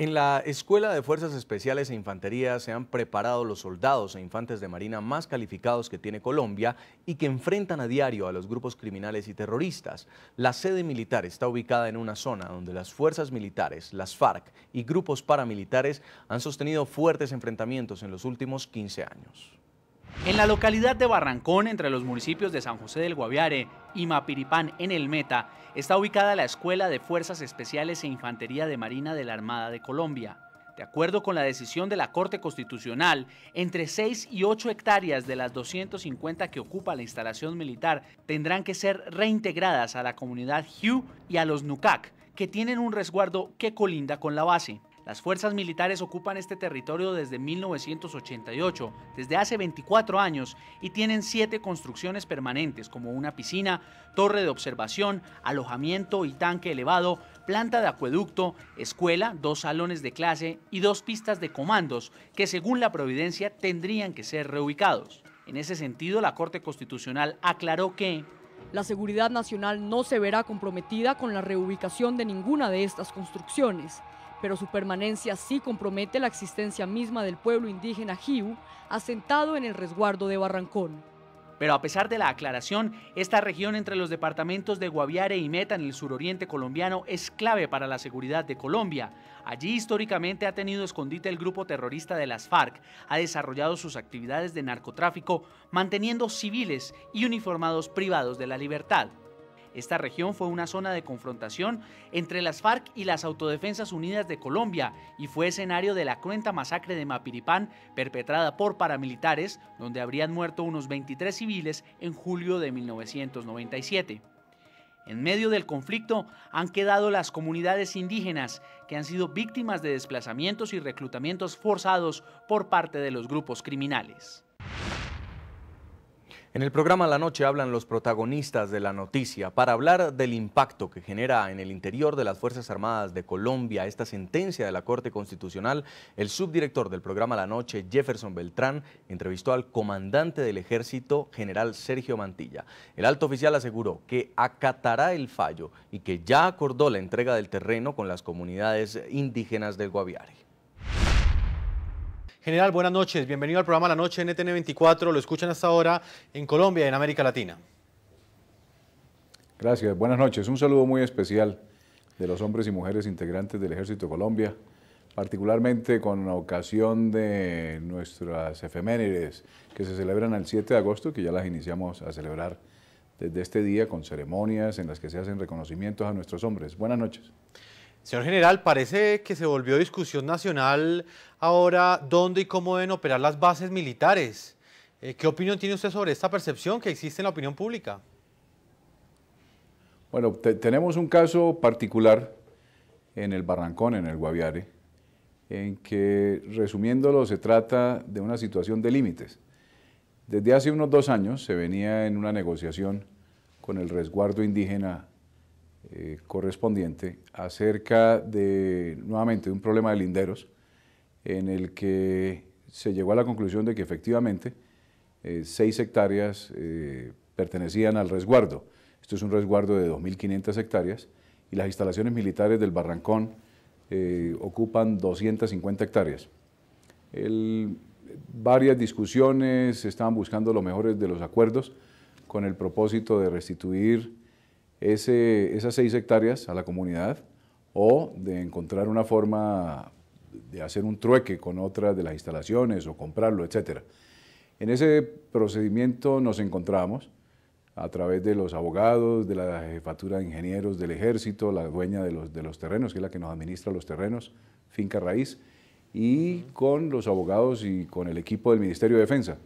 En la Escuela de Fuerzas Especiales e Infantería se han preparado los soldados e infantes de marina más calificados que tiene Colombia y que enfrentan a diario a los grupos criminales y terroristas. La sede militar está ubicada en una zona donde las fuerzas militares, las FARC y grupos paramilitares han sostenido fuertes enfrentamientos en los últimos 15 años. En la localidad de Barrancón, entre los municipios de San José del Guaviare y Mapiripán en el Meta, está ubicada la Escuela de Fuerzas Especiales e Infantería de Marina de la Armada de Colombia. De acuerdo con la decisión de la Corte Constitucional, entre 6 y 8 hectáreas de las 250 que ocupa la instalación militar tendrán que ser reintegradas a la comunidad Hugh y a los Nucac, que tienen un resguardo que colinda con la base. Las fuerzas militares ocupan este territorio desde 1988, desde hace 24 años, y tienen siete construcciones permanentes como una piscina, torre de observación, alojamiento y tanque elevado, planta de acueducto, escuela, dos salones de clase y dos pistas de comandos que según la Providencia tendrían que ser reubicados. En ese sentido, la Corte Constitucional aclaró que la seguridad nacional no se verá comprometida con la reubicación de ninguna de estas construcciones pero su permanencia sí compromete la existencia misma del pueblo indígena Jiu, asentado en el resguardo de Barrancón. Pero a pesar de la aclaración, esta región entre los departamentos de Guaviare y Meta en el suroriente colombiano es clave para la seguridad de Colombia. Allí históricamente ha tenido escondite el grupo terrorista de las FARC, ha desarrollado sus actividades de narcotráfico, manteniendo civiles y uniformados privados de la libertad. Esta región fue una zona de confrontación entre las FARC y las Autodefensas Unidas de Colombia y fue escenario de la cruenta masacre de Mapiripán perpetrada por paramilitares, donde habrían muerto unos 23 civiles en julio de 1997. En medio del conflicto han quedado las comunidades indígenas, que han sido víctimas de desplazamientos y reclutamientos forzados por parte de los grupos criminales. En el programa La Noche hablan los protagonistas de la noticia para hablar del impacto que genera en el interior de las Fuerzas Armadas de Colombia esta sentencia de la Corte Constitucional. El subdirector del programa La Noche, Jefferson Beltrán, entrevistó al comandante del ejército, general Sergio Mantilla. El alto oficial aseguró que acatará el fallo y que ya acordó la entrega del terreno con las comunidades indígenas del Guaviare. General, buenas noches. Bienvenido al programa La Noche NTN 24. Lo escuchan hasta ahora en Colombia y en América Latina. Gracias, buenas noches. Un saludo muy especial de los hombres y mujeres integrantes del Ejército Colombia, particularmente con la ocasión de nuestras efemérides que se celebran el 7 de agosto, que ya las iniciamos a celebrar desde este día con ceremonias en las que se hacen reconocimientos a nuestros hombres. Buenas noches. Señor general, parece que se volvió discusión nacional ahora dónde y cómo deben operar las bases militares. Eh, ¿Qué opinión tiene usted sobre esta percepción que existe en la opinión pública? Bueno, tenemos un caso particular en el Barrancón, en el Guaviare, en que, resumiéndolo, se trata de una situación de límites. Desde hace unos dos años se venía en una negociación con el resguardo indígena eh, correspondiente acerca de, nuevamente, un problema de linderos en el que se llegó a la conclusión de que efectivamente eh, seis hectáreas eh, pertenecían al resguardo. Esto es un resguardo de 2.500 hectáreas y las instalaciones militares del Barrancón ocupan 250 hectáreas. varias discusiones, estaban buscando los mejores de los acuerdos con el propósito de restituir esas seis hectáreas a la comunidad o de encontrar una forma de hacer un trueque con otras de las instalaciones o comprarlo, etc. En ese procedimiento nos encontramos a través de los abogados, de la jefatura de ingenieros del ejército, la dueña de los, de los terrenos, que es la que nos administra los terrenos, finca raíz, y con los abogados y con el equipo del Ministerio de Defensa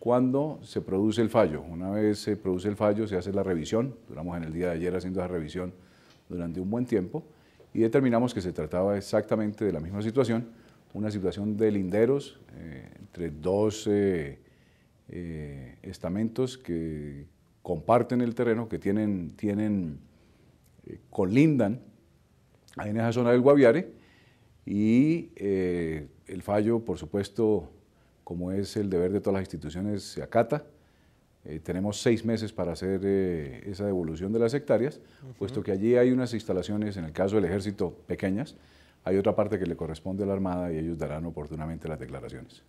cuando se produce el fallo. Una vez se produce el fallo, se hace la revisión, duramos en el día de ayer haciendo esa revisión durante un buen tiempo, y determinamos que se trataba exactamente de la misma situación, una situación de linderos eh, entre dos eh, estamentos que comparten el terreno, que tienen, tienen eh, colindan en esa zona del Guaviare, y el fallo, por supuesto, como es el deber de todas las instituciones, se acata. Eh, tenemos seis meses para hacer eh, esa devolución de las hectáreas, puesto que allí hay unas instalaciones, en el caso del ejército, pequeñas, hay otra parte que le corresponde a la Armada y ellos darán oportunamente las declaraciones.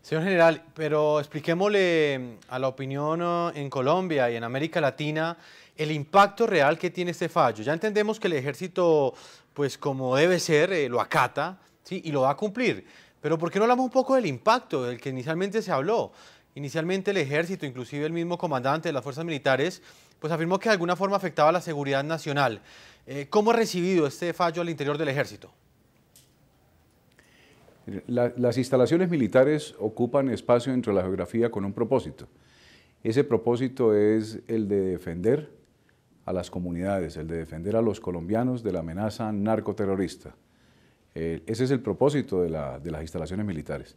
Señor general, pero expliquémosle mm, a la opinión oh, en Colombia y en América Latina el impacto real que tiene este fallo. Ya entendemos que el ejército, pues como debe ser, eh, lo acata ¿sí? y lo va a cumplir. Pero ¿por qué no hablamos un poco del impacto del que inicialmente se habló? Inicialmente el ejército, inclusive el mismo comandante de las fuerzas militares, pues afirmó que de alguna forma afectaba la seguridad nacional. Eh, ¿Cómo ha recibido este fallo al interior del ejército? las instalaciones militares ocupan espacio dentro de la geografía con un propósito. Ese propósito es el de defender a las comunidades, el de defender a los colombianos de la amenaza narcoterrorista. Eh, ese es el propósito de, las instalaciones militares,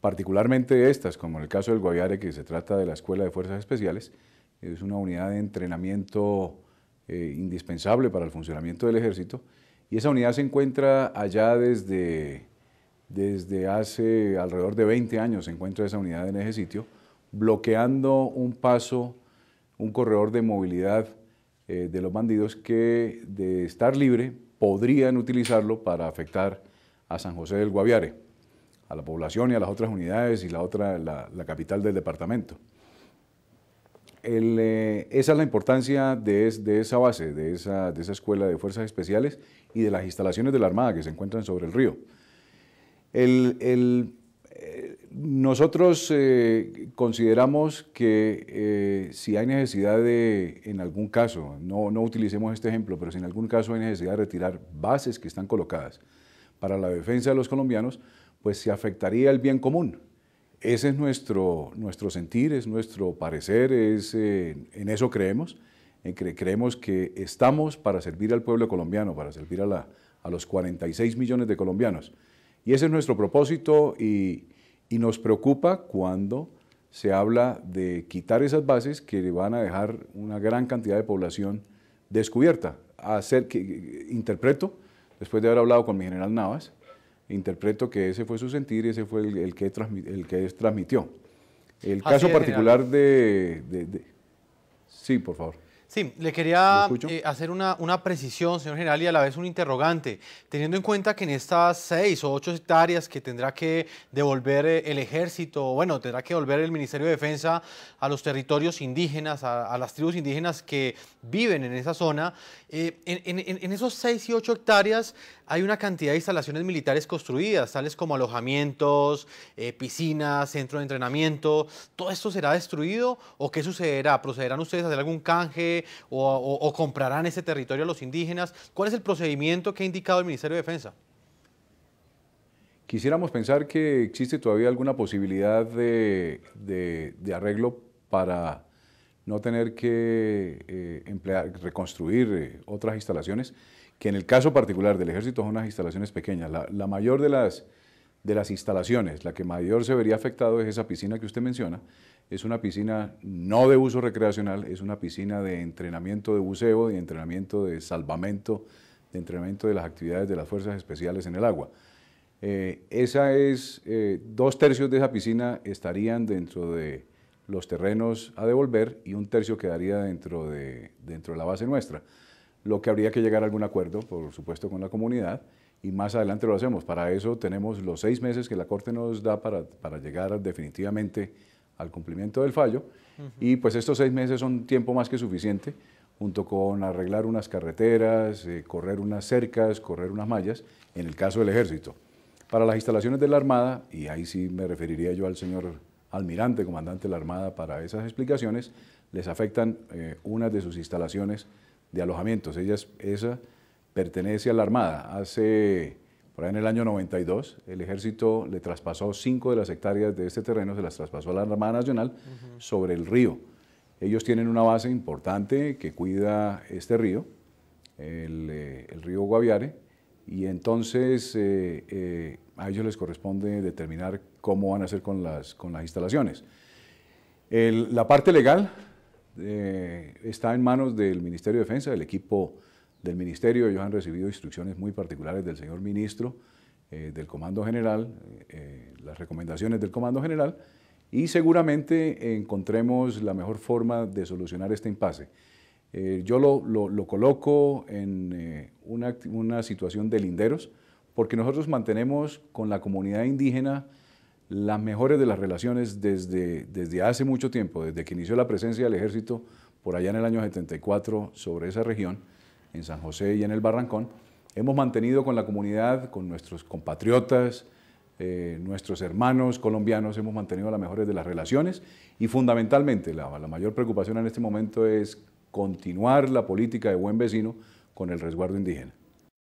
particularmente estas, como en el caso del Guaviare, que se trata de la Escuela de Fuerzas Especiales, es una unidad de entrenamiento eh, indispensable para el funcionamiento del ejército, y esa unidad se encuentra allá desde, desde hace alrededor de 20 años, se encuentra esa unidad en ese sitio, bloqueando un paso, un corredor de movilidad eh, de los bandidos que de estar libre podrían utilizarlo para afectar a San José del Guaviare, a la población y a las otras unidades y la otra, la, capital del departamento. Eh, esa es la importancia de, esa base, de esa, escuela de fuerzas especiales y de las instalaciones de la Armada que se encuentran sobre el río. el, nosotros eh, consideramos que eh, si hay necesidad de, en algún caso, no, no utilicemos este ejemplo, pero si en algún caso hay necesidad de retirar bases que están colocadas para la defensa de los colombianos, pues se afectaría el bien común. Ese es nuestro, nuestro sentir, es nuestro parecer, es, eh, en eso creemos, en creemos que estamos para servir al pueblo colombiano, para servir a, la, a los 46 millones de colombianos. Y ese es nuestro propósito y y nos preocupa cuando se habla de quitar esas bases que le van a dejar una gran cantidad de población descubierta. que, interpreto, después de haber hablado con mi general Navas, interpreto que ese fue su sentir y ese fue el, que, el que transmitió. El caso particular de... Sí, por favor. Sí, le quería eh, hacer una, precisión, señor general, y a la vez un interrogante, teniendo en cuenta que en estas seis o ocho hectáreas que tendrá que devolver eh, el ejército, bueno, tendrá que devolver el Ministerio de Defensa a los territorios indígenas, a, las tribus indígenas que viven en esa zona, eh, en, en esos seis y ocho hectáreas hay una cantidad de instalaciones militares construidas, tales como alojamientos, eh, piscinas, centro de entrenamiento. ¿Todo esto será destruido o qué sucederá? ¿Procederán ustedes a hacer algún canje o, comprarán ese territorio a los indígenas? ¿Cuál es el procedimiento que ha indicado el Ministerio de Defensa? Quisiéramos pensar que existe todavía alguna posibilidad de arreglo para no tener que eh, emplear, reconstruir eh, otras instalaciones, que en el caso particular del ejército son unas instalaciones pequeñas. La, mayor de las, de las instalaciones, la que mayor se vería afectado es esa piscina que usted menciona. Es una piscina no de uso recreacional, es una piscina de entrenamiento de buceo, de entrenamiento de salvamento, de entrenamiento de las actividades de las fuerzas especiales en el agua. Eh, esa es, dos tercios de esa piscina estarían dentro de los terrenos a devolver y un tercio quedaría dentro de, dentro de la base nuestra. Lo que habría que llegar a algún acuerdo, por supuesto, con la comunidad y más adelante lo hacemos. Para eso tenemos los seis meses que la Corte nos da para, para llegar definitivamente al cumplimiento del fallo y pues estos seis meses son tiempo más que suficiente junto con arreglar unas carreteras, eh, correr unas cercas, correr unas mallas, en el caso del ejército. Para las instalaciones de la Armada, y ahí sí me referiría yo al señor almirante, comandante de la Armada, para esas explicaciones, les afectan eh, una de sus instalaciones de alojamientos. esa pertenece a la Armada. Hace, por ahí en el año 92, el ejército le traspasó cinco de las hectáreas de este terreno, se las traspasó a la Armada Nacional sobre el río. Ellos tienen una base importante que cuida este río, el eh, río Guaviare, y entonces eh, eh, a ellos les corresponde determinar cómo van a hacer con las, instalaciones. la parte legal eh, está en manos del Ministerio de Defensa, del equipo del Ministerio. Ellos han recibido instrucciones muy particulares del señor ministro, del Comando General, las recomendaciones del Comando General, y seguramente encontremos la mejor forma de solucionar este impasse. Eh, yo lo, coloco en eh, una, situación de linderos, porque nosotros mantenemos con la comunidad indígena las mejores de las relaciones desde, desde hace mucho tiempo, desde que inició la presencia del ejército por allá en el año 74 sobre esa región, en San José y en el Barrancón. Hemos mantenido con la comunidad, con nuestros compatriotas, eh, nuestros hermanos colombianos hemos mantenido las mejores de las relaciones y fundamentalmente la, mayor preocupación en este momento es continuar la política de buen vecino con el resguardo indígena.